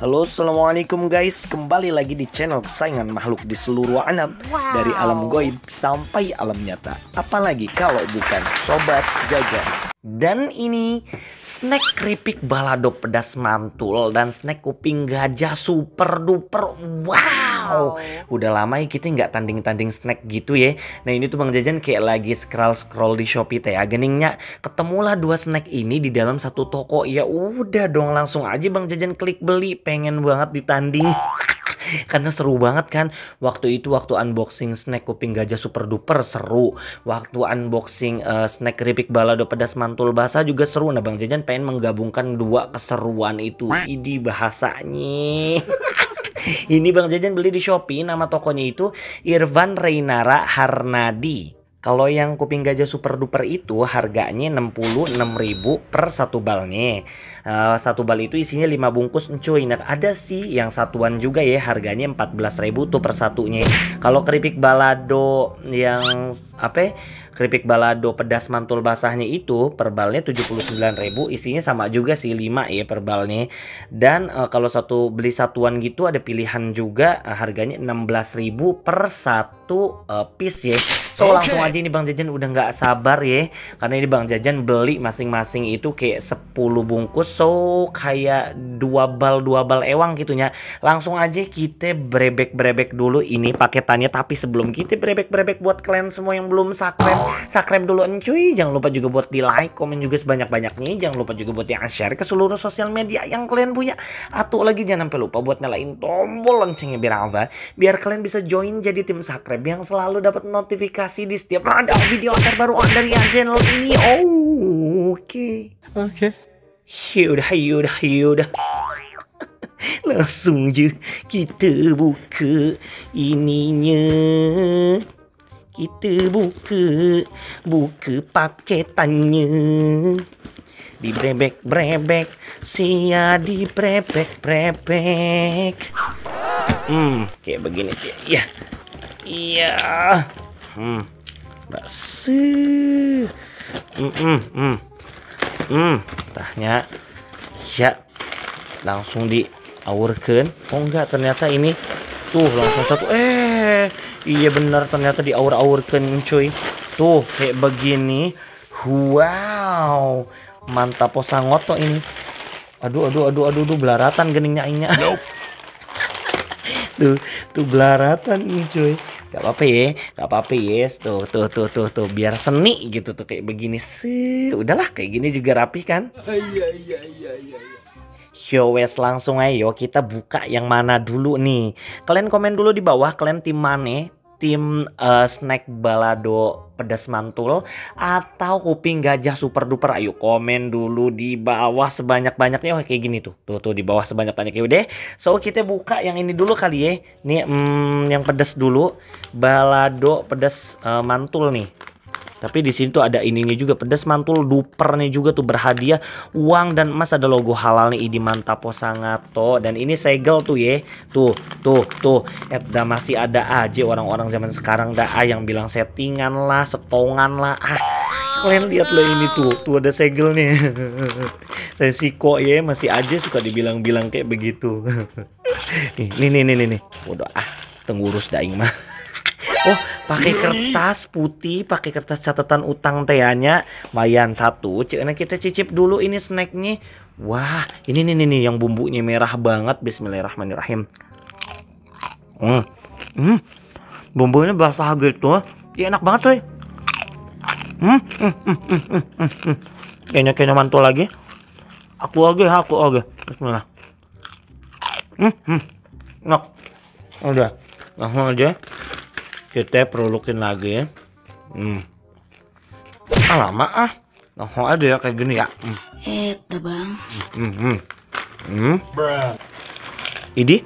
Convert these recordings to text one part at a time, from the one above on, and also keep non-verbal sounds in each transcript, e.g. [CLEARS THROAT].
Halo Assalamualaikum guys Kembali lagi di channel kesayangan makhluk di seluruh alam wow. Dari alam goib sampai alam nyata Apalagi kalau bukan Sobat jaga Dan ini snack keripik balado pedas mantul Dan snack kuping gajah super duper Wow wow, udah lama ya kita nggak tanding-tanding snack gitu ya. Nah ini tuh Bang Jajan kayak lagi scroll-scroll di Shopee teh Ageningnya ketemulah dua snack ini di dalam satu toko. Ya udah dong langsung aja Bang Jajan klik beli. Pengen banget ditanding. [LAUGHS] karena seru banget kan waktu itu waktu unboxing snack kuping gajah super duper seru waktu unboxing uh, snack keripik balado pedas mantul basah juga seru nah bang jajan pengen menggabungkan dua keseruan itu ini bahasanya [LAUGHS] ini Bang Jajan beli di Shopee nama tokonya itu Irvan Reinara Harnadi kalau yang kuping gajah super duper itu harganya 66.000 per satu balnya. Uh, eh, satu bal itu isinya 5 bungkus encuy. Nah, ada sih yang satuan juga ya harganya 14.000 tuh per satunya. Kalau keripik balado yang apa? Ya, keripik balado pedas mantul basahnya itu per balnya 79.000, isinya sama juga sih 5 ya per balnya. Dan uh, kalau satu beli satuan gitu ada pilihan juga uh, harganya 16.000 per satu uh, piece ya So okay. langsung aja ini Bang Jajan udah nggak sabar ya karena ini Bang Jajan beli masing-masing itu kayak 10 bungkus so kayak dua bal dua bal ewang gitu ya Langsung aja kita brebek-brebek dulu ini paketannya tapi sebelum kita brebek-brebek buat kalian semua yang belum subscribe, subscribe dulu encuy. Jangan lupa juga buat di like, komen juga sebanyak-banyaknya. Jangan lupa juga buat yang share ke seluruh sosial media yang kalian punya. Atau lagi jangan sampai lupa buat nyalain tombol loncengnya biar apa? Biar kalian bisa join jadi tim subscribe yang selalu dapat notifikasi notifikasi di setiap ada video terbaru dari channel ini. Oh, oke. Oke. Yaudah, yaudah, yaudah. [LAUGHS] Langsung je kita buka ininya. Kita buka buka paketannya. Di brebek brebek sia di brebek brebek. Hmm, kayak begini ya. Iya. Yeah hmm. bakso hmm, hmm, hmm. hmm. tahnya ya langsung di diawurkan oh enggak ternyata ini tuh langsung satu eh iya benar ternyata di aur awurkan cuy tuh kayak begini wow mantap posang oh, ngoto ini aduh aduh aduh aduh, aduh belaratan geningnya ini nope. [LAUGHS] tuh tuh belaratan ini cuy Gak apa-apa ya, gak apa-apa ya. Tuh, tuh, tuh, tuh, tuh, biar seni gitu tuh kayak begini sih. Udahlah kayak gini juga rapi kan? Ah, iya, iya, iya, iya. iya. Yowes langsung ayo kita buka yang mana dulu nih. Kalian komen dulu di bawah kalian tim mana tim uh, snack balado pedas mantul atau kuping gajah super duper ayo komen dulu di bawah sebanyak-banyaknya kayak gini tuh tuh tuh di bawah sebanyak-banyaknya udah so kita buka yang ini dulu kali ya nih mm, yang pedas dulu balado pedas uh, mantul nih tapi di sini tuh ada ininya juga pedas mantul dupernya juga tuh berhadiah uang dan emas ada logo halalnya ini mantapo sangato dan ini segel tuh ya. Tuh, tuh, tuh. Edda masih ada aja orang-orang zaman sekarang dah ah, yang bilang settingan lah, setongan lah. Ah, kalian lihat loh ini tuh, tuh ada segel segelnya. [LAUGHS] Resiko ya masih aja suka dibilang-bilang kayak begitu. [LAUGHS] nih, nih, nih, nih, nih. udah ah, tengurus daing mah oh pakai kertas putih pakai kertas catatan utang tehnya ya, mayan satu cina kita cicip dulu ini snacknya wah ini nih nih yang bumbunya merah banget Bismillahirrahmanirrahim hmm, hmm. bumbunya basah gitu ya enak banget coy hmm, hmm, hmm, hmm, hmm, hmm, hmm. kayaknya kayaknya mantul lagi aku lagi aku lagi Bismillah hmm, hmm. enak udah langsung aja kita perlukin lagi ya. hmm. ah, lama ah oh ada ya kayak gini ya hmm. eh bang hmm, hmm, hmm, hmm. ini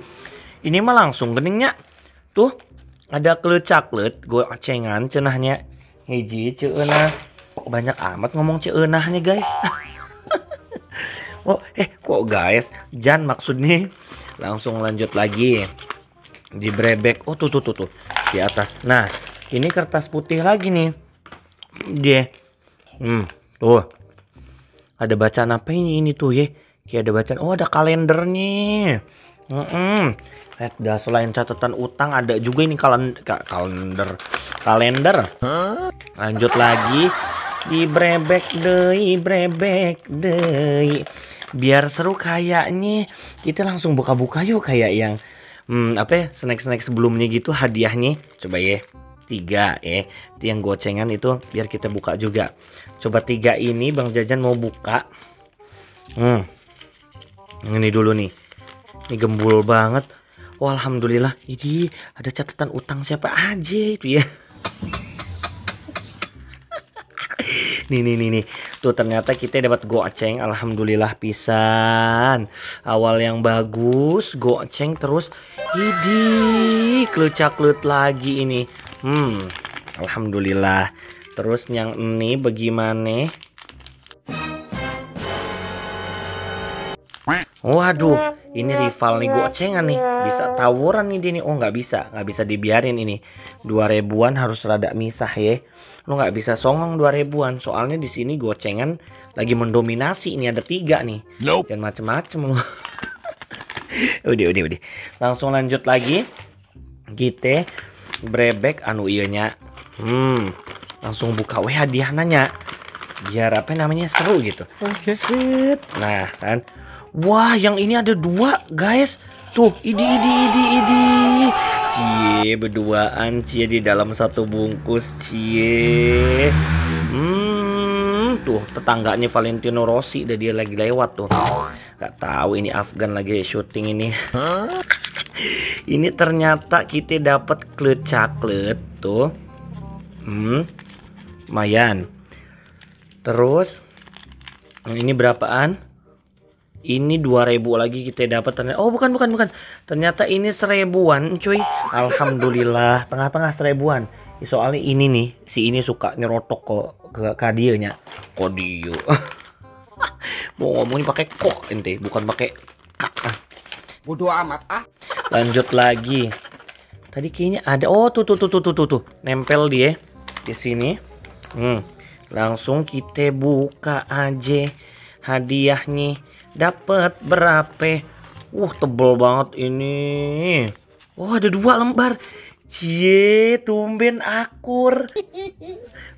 ini mah langsung geningnya tuh ada kelut caklet gue cengan cenahnya hiji ceunah kok banyak amat ngomong ceunahnya guys [LAUGHS] oh eh kok guys jan nih langsung lanjut lagi di brebek oh tuh tuh tuh tuh di atas nah ini kertas putih lagi nih dia hmm tuh ada bacaan apa ini ini tuh ya kayak ada bacaan oh ada kalendernya mm -mm. dah selain catatan utang ada juga ini kalen kalender kalender lanjut lagi di brebek dei brebek dei biar seru kayaknya kita langsung buka-buka yuk kayak yang hmm, apa ya snack-snack sebelumnya gitu hadiahnya coba ya tiga ya itu yang gocengan itu biar kita buka juga coba tiga ini bang jajan mau buka hmm ini dulu nih ini gembul banget oh alhamdulillah ini ada catatan utang siapa aja itu ya nih nih nih nih tuh ternyata kita dapat goceng alhamdulillah pisan awal yang bagus goceng terus ini kelucak-lut lagi ini hmm alhamdulillah terus yang ini bagaimana waduh ini iya, rival nih gue iya. cengan nih bisa tawuran nih dia nih oh nggak bisa nggak bisa dibiarin ini dua ribuan harus rada misah ya lo nggak bisa songong dua ribuan soalnya di sini gocengan lagi mendominasi ini ada tiga nih nope. dan macem-macem lo [LAUGHS] udah udah udah langsung lanjut lagi gite brebek anu iya hmm langsung buka weh hadiah nanya biar apa namanya seru gitu okay. nah kan Wah, yang ini ada dua, guys. Tuh, ini, ini, ini, ini. Cie, berduaan cie di dalam satu bungkus cie. Hmm, tuh tetangganya Valentino Rossi, udah dia lagi lewat tuh. Gak tahu ini Afgan lagi syuting ini. [LAUGHS] ini ternyata kita dapat klet caklet tuh. Hmm, lumayan. Terus, ini berapaan? ini 2000 lagi kita dapat ternyata oh bukan bukan bukan ternyata ini seribuan cuy alhamdulillah tengah-tengah seribuan soalnya ini nih si ini suka nyerotok ke ke kadionya kodio [LAUGHS] mau ini pakai kok ente bukan pakai kak bodoh amat ah lanjut lagi tadi kayaknya ada oh tuh tuh tuh tuh tuh tuh, tuh. nempel dia di sini hmm langsung kita buka aja hadiahnya dapat berapa uh, tebel banget ini. Wah oh, ada dua lembar. Cie, tumben akur.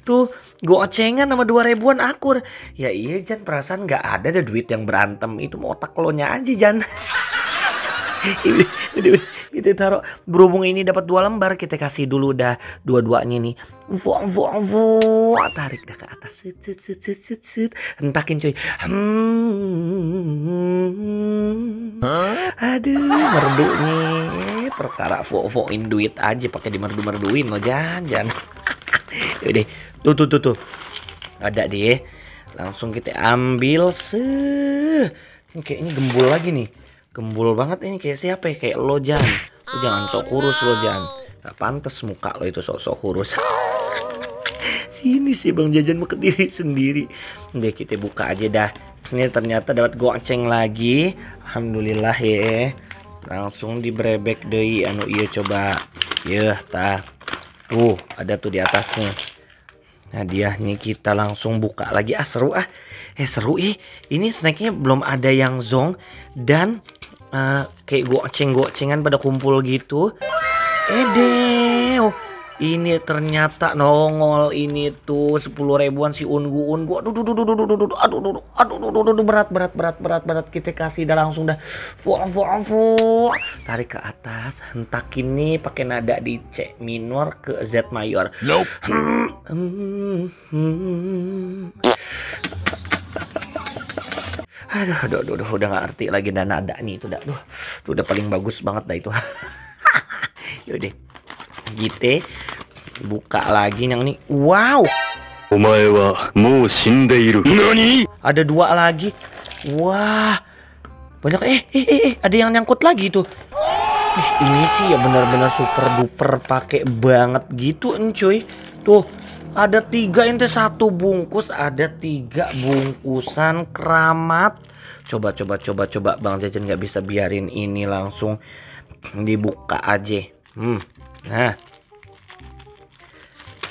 Tuh, gue ocengan sama dua ribuan akur. Ya iya Jan, perasaan gak ada ada duit yang berantem. Itu mau otak lo nya aja Jan. [LAUGHS] kita gitu, taruh berhubung ini dapat dua lembar kita kasih dulu dah dua-duanya nih vuang vuang vuang tarik dah ke atas sit sit sit sit sit, sit. hentakin cuy hmm. aduh merdu nih perkara vuang duit aja pakai di merdu merduin lo jangan jangan [LAUGHS] yaudah tuh tuh tuh tuh ada deh langsung kita ambil se ini gembul lagi nih gembul banget ini kayak siapa ya kayak lo Jan jangan sok kurus lo Jan gak pantas muka lo itu sok sok kurus [LAUGHS] sini sih bang jajan mau ke diri sendiri deh kita buka aja dah ini ternyata dapat goceng lagi alhamdulillah ya langsung dibrebek deh anu iya coba ya tak, tuh ada tuh di atasnya nah dia ini kita langsung buka lagi ah seru ah eh seru ih eh. ini snacknya belum ada yang zong dan uh, kayak goceng-gocengan pada kumpul gitu. Edeh, oh, ini ternyata nongol ini tuh sepuluh ribuan si ungu ungu aduh aduh aduh aduh aduh aduh aduh aduh aduh aduh aduh aduh berat berat berat berat berat kita kasih dah langsung dah fuh fuh fuh tarik ke atas hentakin nih pakai nada di C minor ke Z mayor nope. hmm, hmm, hmm aduh aduh aduh, aduh udah gak ngerti lagi dan nih itu dah tuh itu udah paling bagus banget dah itu [LAUGHS] yaudah gitu buka lagi yang ini wow Omae wa mou shindeiru. Nani? Ada dua lagi. Wah. Banyak eh eh eh, eh ada yang nyangkut lagi tuh. Ih, ini sih ya benar-benar super duper pakai banget gitu encuy. Tuh, ada tiga ente satu bungkus ada tiga bungkusan keramat coba coba coba coba bang jajan nggak bisa biarin ini langsung dibuka aja hmm nah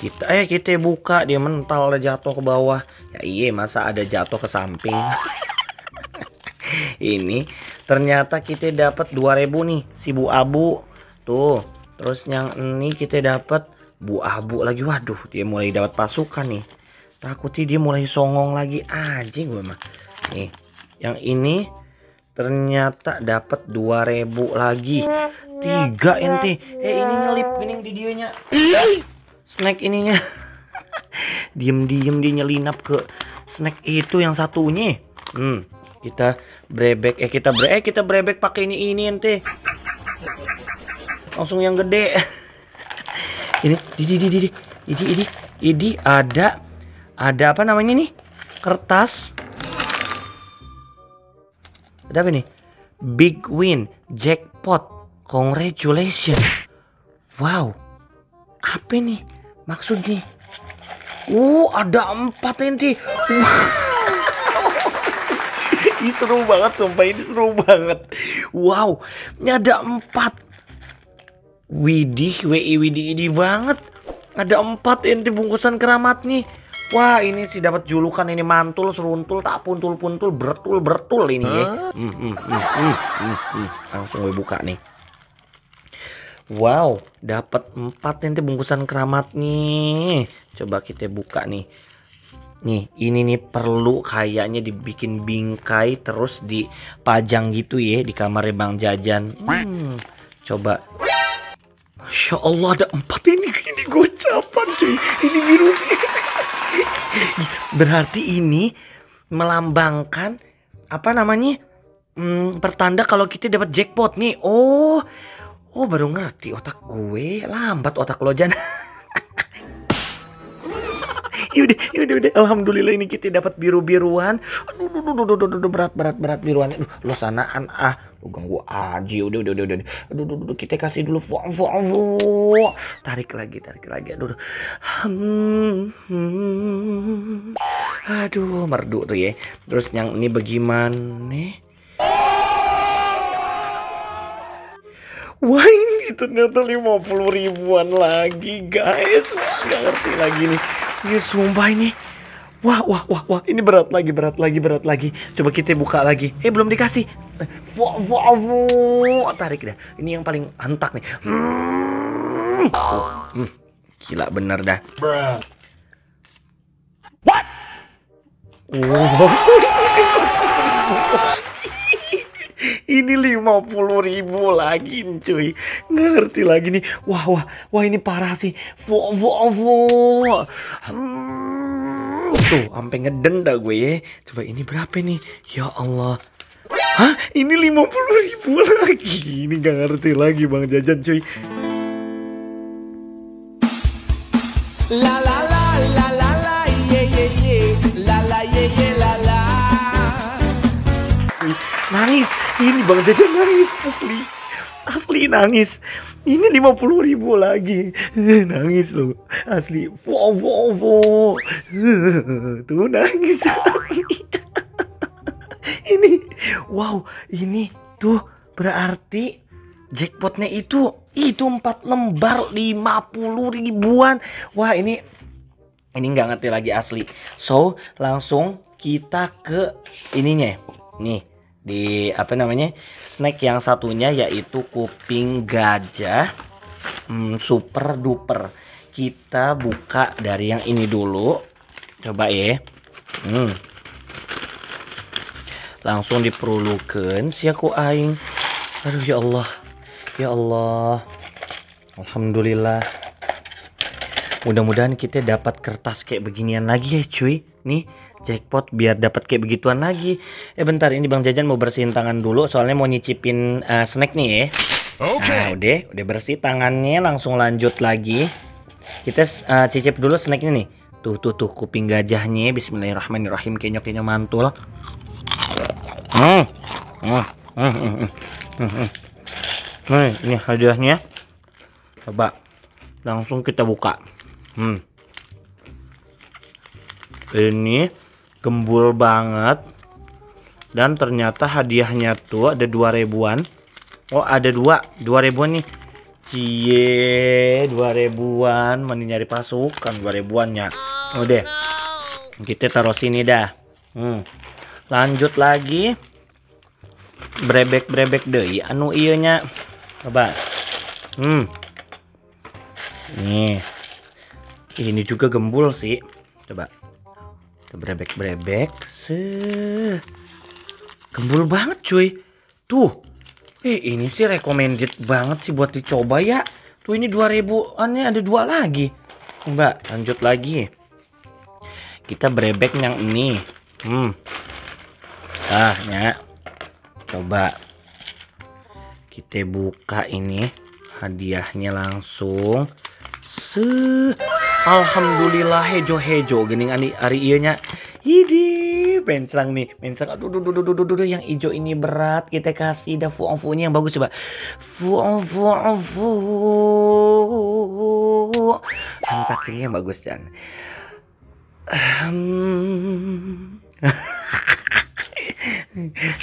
kita eh kita buka dia mental ada jatuh ke bawah ya iya masa ada jatuh ke samping [LAUGHS] ini ternyata kita dapat 2000 nih si bu abu tuh terus yang ini kita dapat Bu Abu lagi waduh dia mulai dapat pasukan nih takutnya dia mulai songong lagi aji gue mah nih yang ini ternyata dapat 2000 lagi tiga ente eh ini nyelip ini videonya snack ininya [LAUGHS] diem-diem dia nyelinap ke snack itu yang satunya hmm kita brebek eh kita bre eh kita brebek pakai ini ini ente langsung yang gede [LAUGHS] ini di di di di ini ini ini ada ada apa namanya nih kertas ada apa nih big win jackpot congratulations wow apa nih maksudnya uh ada empat enti [LAUGHS] ini seru banget sumpah ini seru banget wow ini ada empat Widih, WI Widih ini banget. Ada empat inti bungkusan keramat nih. Wah ini sih dapat julukan ini mantul seruntul tak puntul puntul bertul bertul ini ya. Hmm, hmm, hmm, Langsung gue buka nih. Wow, dapat empat inti bungkusan keramat nih. Coba kita buka nih. Nih, ini nih perlu kayaknya dibikin bingkai terus dipajang gitu ya di kamar Bang Jajan. Hmm, coba Masya Allah ada empat ini ini gocapan cuy ini biru berarti ini melambangkan apa namanya hmm, pertanda kalau kita dapat jackpot nih oh oh baru ngerti otak gue lambat otak lo jangan [LAUGHS] yaudah, yaudah, yaudah. Alhamdulillah ini kita dapat biru-biruan. Aduh, aduh, aduh, aduh, aduh, aduh, berat, berat, berat biruan. Aduh, lo sanaan ah lu ganggu aja udah udah udah udah aduh, aduh, aduh kita kasih dulu fuang fuang fuang tarik lagi tarik lagi aduh, aduh. Hmm, hmm. aduh merdu tuh ya terus yang ini bagaimana Wah ini ternyata 50 ribuan lagi guys Gak ngerti lagi nih Ini iya, sumpah ini Wah, wah, wah, wah, ini berat lagi, berat lagi, berat lagi. Coba kita buka lagi. Eh, belum dikasih. Eh, wah, wah, wah, tarik dah. Ini yang paling hentak nih. Hmm. hmm. Gila bener dah. Bruh. What? Oh. [LAUGHS] ini 50 ribu lagi cuy nggak ngerti lagi nih wah wah wah ini parah sih wah wah wah hmm. Tuh, sampai ngedenda gue ya. Coba ini berapa nih? Ya Allah. Hah? Ini 50 ribu lagi. Ini gak ngerti lagi Bang Jajan cuy. La Nangis, ini Bang Jajan nangis asli asli nangis ini 50 ribu lagi [LAUGHS] nangis loh asli wow wow wow [LAUGHS] tuh nangis [LAUGHS] ini wow ini tuh berarti jackpotnya itu itu empat lembar lima puluh ribuan wah ini ini nggak ngerti lagi asli so langsung kita ke ininya nih di apa namanya snack yang satunya yaitu kuping gajah hmm, super duper kita buka dari yang ini dulu coba ya hmm. langsung diperlukan si aku aing aduh ya Allah ya Allah Alhamdulillah mudah-mudahan kita dapat kertas kayak beginian lagi ya cuy nih jackpot biar dapat kayak begituan lagi. Eh bentar ini Bang Jajan mau bersihin tangan dulu soalnya mau nyicipin uh, snack nih ya. Oke. Okay. Nah, udah, udah bersih tangannya langsung lanjut lagi. Kita uh, cicip dulu snack ini nih. Tuh tuh tuh kuping gajahnya bismillahirrahmanirrahim kenyok kenyok mantul. Hmm. Hmm. Hmm. Hmm. Hmm. Hmm. hmm. ini hadiahnya. Coba langsung kita buka. Hmm. Ini gembul banget dan ternyata hadiahnya tuh ada dua ribuan oh ada dua dua ribuan nih cie dua ribuan mau nyari pasukan dua ribuannya oh, udah kita taruh sini dah hmm. lanjut lagi brebek brebek deh anu iya nya coba hmm nih ini juga gembul sih coba brebek-brebek se gembul banget cuy tuh eh ini sih recommended banget sih buat dicoba ya tuh ini 2000 ribuannya ada dua lagi mbak lanjut lagi kita brebek yang ini hmm ah ya coba kita buka ini hadiahnya langsung se Alhamdulillah hejo hejo gini ani hari iya nya. Idi pensang nih, pensang aduh duh duh duh duh duh yang hijau ini berat kita kasih dah fuang fuang yang bagus coba. fuang fuang fuong. Kan Hentak yang bagus dan. [LAUGHS]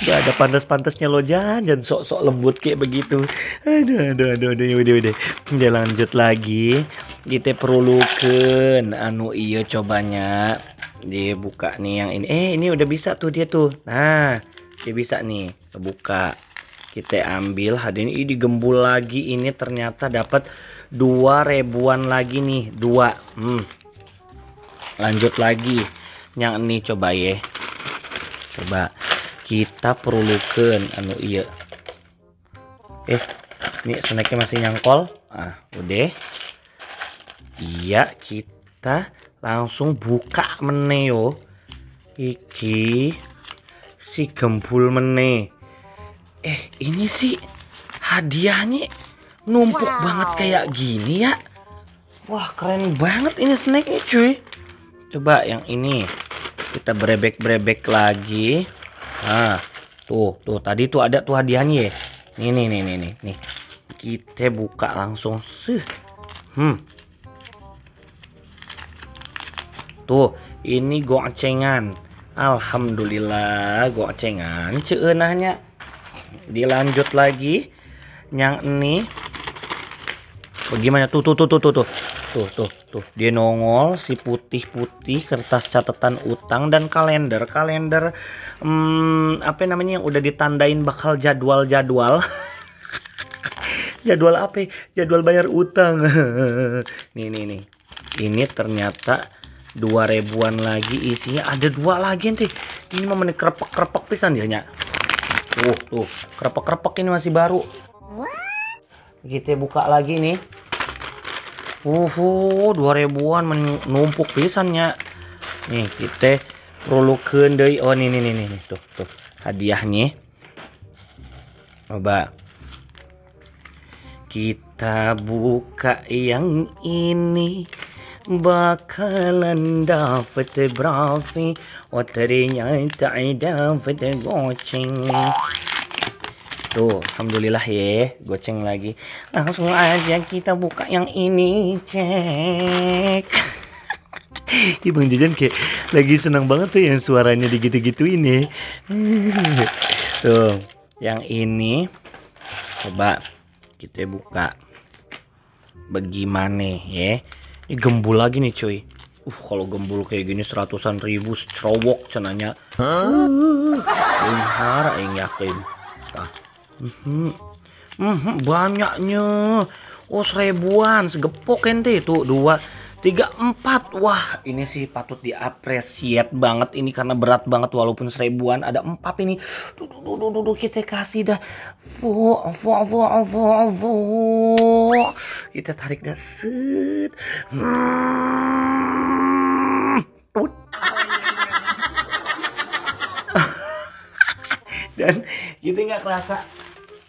Gak ada pantas-pantasnya lo jangan sok-sok lembut kayak begitu. Aduh, aduh, aduh, aduh, udah, aduh, Udah lanjut lagi. Kita perlukan anu iya cobanya. Dia buka nih yang ini. Eh, ini udah bisa tuh dia tuh. Nah, dia bisa nih. Buka. Kita ambil hadirin ini digembul lagi. Ini ternyata dapat dua ribuan lagi nih. Dua. Hmm. Lanjut lagi. Yang ini coba ya. Coba kita perlukan anu iya eh ini snacknya masih nyangkol ah udah iya kita langsung buka mene iki si gembul mene eh ini sih hadiahnya numpuk wow. banget kayak gini ya wah keren banget ini snacknya cuy coba yang ini kita brebek-brebek lagi Nah, tuh, tuh tadi tuh ada tuh hadiahnya ya. Nih, nih, nih, nih, nih, nih. Kita buka langsung. Sih. Hmm. Tuh, ini gocengan. Alhamdulillah gocengan ceunahnya. Dilanjut lagi yang ini Bagaimana tuh tuh tuh tuh tuh tuh tuh tuh tuh dia nongol si putih putih kertas catatan utang dan kalender kalender hmm, apa namanya yang udah ditandain bakal jadwal jadwal [LAUGHS] jadwal apa jadwal bayar utang [LAUGHS] nih nih nih ini ternyata dua ribuan lagi isinya ada dua lagi nih ini mau menikrepek kerpek pisan dia ya, nyak tuh tuh kerpek kerepek ini masih baru kita buka lagi nih uhu 2000-an menumpuk pisannya nih kita rulukan deui oh nih nih nih nih tuh tuh hadiahnya coba kita buka yang ini bakalan dapat berapa oh tak dapat goceng Tuh, alhamdulillah ya, goceng lagi. Langsung aja kita buka yang ini, cek. [LAUGHS] Ih, Bang Jajan kayak lagi senang banget tuh yang suaranya digitu-gitu ini. Ya. [LAUGHS] tuh, yang ini coba kita buka. Bagaimana ya? Ini gembul lagi nih, cuy. Uh, kalau gembul kayak gini seratusan ribu cerowok cenanya. Huh? Uh, yang yakin. Hmm, hmm, banyaknya. Oh seribuan, segepok ente itu dua, tiga, empat. Wah ini sih patut diapresiat banget ini karena berat banget walaupun seribuan ada empat ini. Duh, duh, duh, duh, kita kasih dah. Fu, fu, fu, fu, fu. Kita tarik dah set. Hmm. [LAUGHS] Dan kita nggak kerasa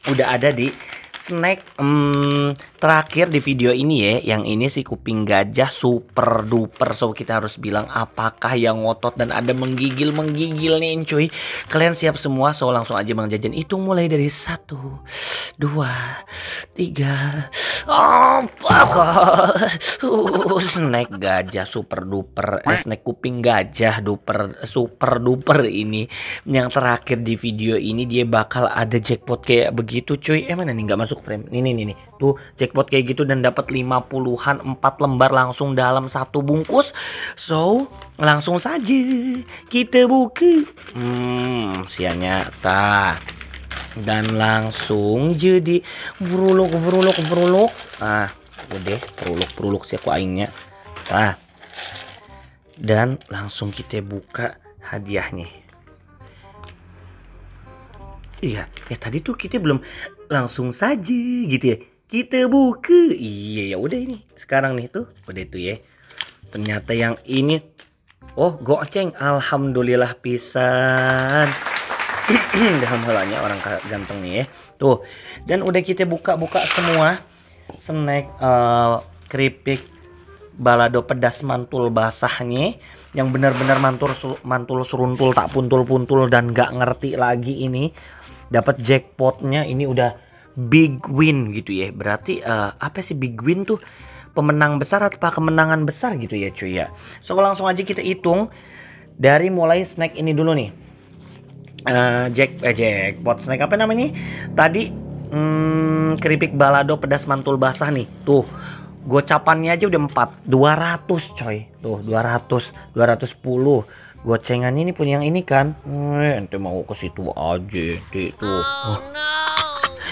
udah ada di snack um, Terakhir di video ini ya, yang ini si kuping gajah super duper. So kita harus bilang apakah yang ngotot dan ada menggigil-menggigil nih cuy. Kalian siap semua? So langsung aja Bang Jajan itu mulai dari satu 1 2 3 oh, uh, Snack gajah super duper, eh, snack kuping gajah duper super duper ini. Yang terakhir di video ini dia bakal ada jackpot kayak begitu cuy. Eh mana nih nggak masuk frame? Ini nih nih. Tuh jackpot jackpot kayak gitu dan dapat 50-an 4 lembar langsung dalam satu bungkus. So, langsung saja kita buka. Hmm, sianya ta. Dan langsung jadi bruluk bruluk bruluk. Ah, udah bruluk bruluk sih aku aingnya. Ah. Dan langsung kita buka hadiahnya. Iya, ya tadi tuh kita belum langsung saja gitu ya kita buka iya ya udah ini sekarang nih tuh udah itu ya ternyata yang ini oh goceng alhamdulillah pisan [CLEARS THROAT] alhamdulillahnya orang ganteng nih ya tuh dan udah kita buka-buka semua snack uh, keripik balado pedas mantul basahnya yang benar-benar mantul mantul seruntul tak puntul-puntul dan gak ngerti lagi ini dapat jackpotnya ini udah big win gitu ya. Berarti uh, apa sih big win tuh? Pemenang besar atau kemenangan besar gitu ya cuy ya. So langsung aja kita hitung dari mulai snack ini dulu nih. Uh, Jack, eh, jackpot snack apa namanya? Tadi hmm, keripik balado pedas mantul basah nih. Tuh, gocapannya aja udah 4 200 coy tuh 200 210 gocengannya ini pun yang ini kan eh ente mau ke situ aja itu oh, no.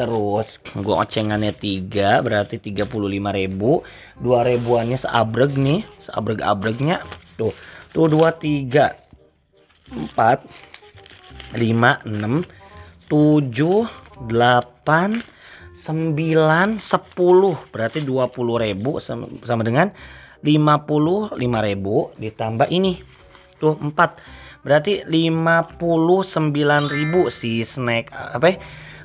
terus gue ocengannya tiga, berarti tiga puluh lima ribu dua ribuannya seabreg nih seabreg-abregnya tuh tuh dua tiga empat lima enam tujuh delapan sembilan sepuluh, berarti dua puluh ribu sama dengan lima puluh lima ribu ditambah ini tuh empat, berarti lima puluh sembilan ribu si snack apa ya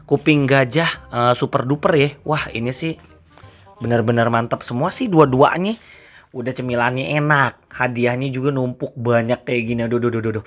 kuping gajah uh, super duper ya wah ini sih benar-benar mantap semua sih dua-duanya udah cemilannya enak hadiahnya juga numpuk banyak kayak gini aduh aduh aduh aduh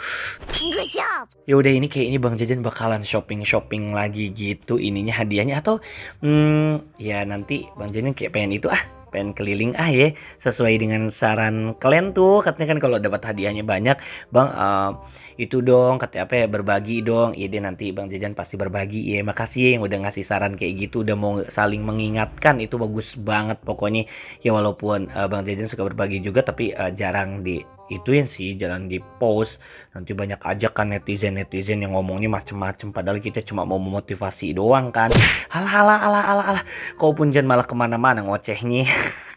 ya udah ini kayak ini bang jajan bakalan shopping shopping lagi gitu ininya hadiahnya atau hmm, ya nanti bang jajan kayak pengen itu ah pengen keliling ah ya sesuai dengan saran kalian tuh katanya kan kalau dapat hadiahnya banyak bang uh, itu dong kata apa ya berbagi dong ide iya nanti Bang Jajan pasti berbagi ya makasih ya yang udah ngasih saran kayak gitu udah mau saling mengingatkan itu bagus banget pokoknya ya walaupun uh, Bang Jajan suka berbagi juga tapi uh, jarang di ituin sih jalan di post nanti banyak aja kan netizen netizen yang ngomongnya macem-macem padahal kita cuma mau memotivasi doang kan halah halah halah halah halah kau pun jangan malah kemana-mana ngocehnya [LAUGHS]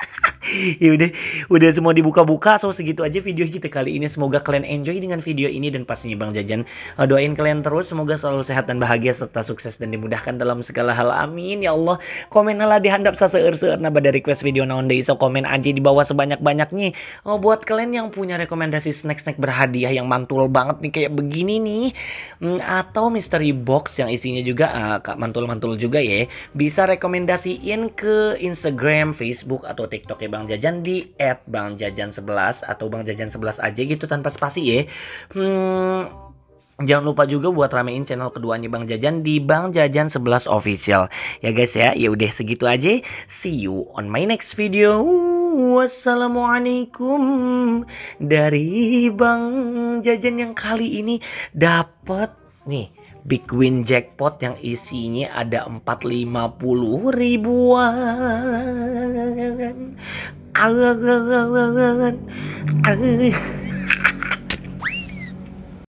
[LAUGHS] ya udah udah semua dibuka-buka so segitu aja video kita kali ini semoga kalian enjoy dengan video ini dan pastinya Bang Jajan eh, doain kalian terus semoga selalu sehat dan bahagia serta sukses dan dimudahkan dalam segala hal amin ya Allah komenlah handap saseur-seur nah pada request video naon deh so komen aja di bawah sebanyak-banyaknya oh, buat kalian yang punya rekomendasi snack-snack berhadiah yang mantul banget nih kayak begini nih hmm, atau mystery box yang isinya juga uh, mantul-mantul juga ya bisa rekomendasiin ke Instagram Facebook atau TikTok ya Bang Jajan di at Bang Jajan 11 atau Bang Jajan 11 aja gitu tanpa spasi ya. Hmm, Jangan lupa juga buat ramein channel keduanya Bang Jajan di Bang Jajan 11 Official. Ya guys ya, ya udah segitu aja. See you on my next video. Wassalamualaikum dari Bang Jajan yang kali ini dapat nih Big Win Jackpot yang isinya ada 450 ribuan.